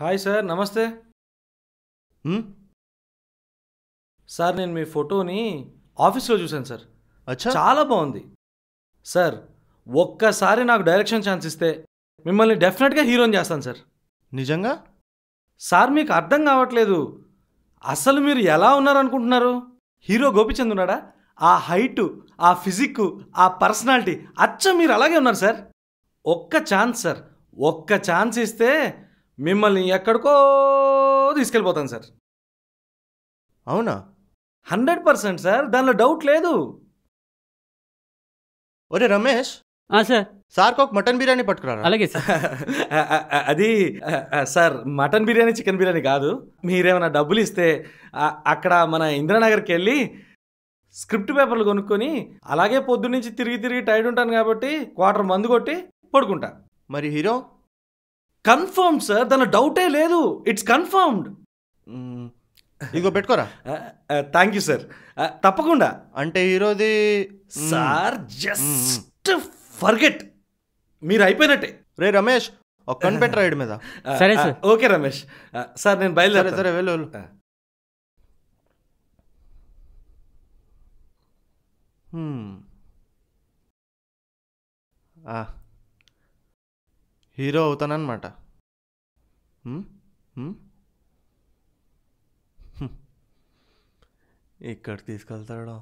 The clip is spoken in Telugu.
హాయ్ సార్ నమస్తే సార్ నేను మీ ఫోటోని ఆఫీస్లో చూశాను సార్ అచ్చా చాలా బాగుంది సార్ ఒక్కసారి నాకు డైరెక్షన్ ఛాన్స్ ఇస్తే మిమ్మల్ని డెఫినెట్గా హీరోని చేస్తాను సార్ నిజంగా సార్ మీకు అర్థం కావట్లేదు అసలు మీరు ఎలా ఉన్నారనుకుంటున్నారు హీరో గోపిచంద్ ఉన్నాడా ఆ హైటు ఆ ఫిజిక్ ఆ పర్సనాలిటీ అచ్చ మీరు అలాగే ఉన్నారు సార్ ఒక్క ఛాన్స్ సార్ ఒక్క ఛాన్స్ ఇస్తే మిమ్మల్ని ఎక్కడికో తీసుకెళ్ళిపోతాను సార్ అవునా హండ్రెడ్ పర్సెంట్ సార్ దానిలో డౌట్ లేదు ఒరే రమేష్ సార్ సార్కి ఒక మటన్ బిర్యానీ పట్టుకురా అలాగే సార్ అది sir mutton biryani chicken biryani కాదు మీరేమైనా డబ్బులు ఇస్తే అక్కడ మన ఇంద్రానగర్కి వెళ్ళి స్క్రిప్ట్ పేపర్లు కొనుక్కొని అలాగే పొద్దున్నుంచి తిరిగి తిరిగి టైడ్ ఉంటాను కాబట్టి క్వార్టర్ మందు కొట్టి పడుకుంటా మరి హీరో కన్ఫర్మ్ సార్ దాని డౌటే లేదు ఇట్స్ కన్ఫర్మ్డ్ ఇదిగో పెట్టుకోరా థ్యాంక్ యూ సార్ తప్పకుండా అంటే ఈరోజు సార్ జస్ట్ ఫర్గెట్ మీరు అయిపోయినట్టే రే రమేష్ ఒక కన్ను రైడ్ మీద uh, సరే sir uh, okay Ramesh sir uh, నేను బయలుదేరే సరే వెళ్ళు వెళ్ళు ఆ హీరో అవుతానన్నమాట ఇక్కడ తీసుకెళ్తాడో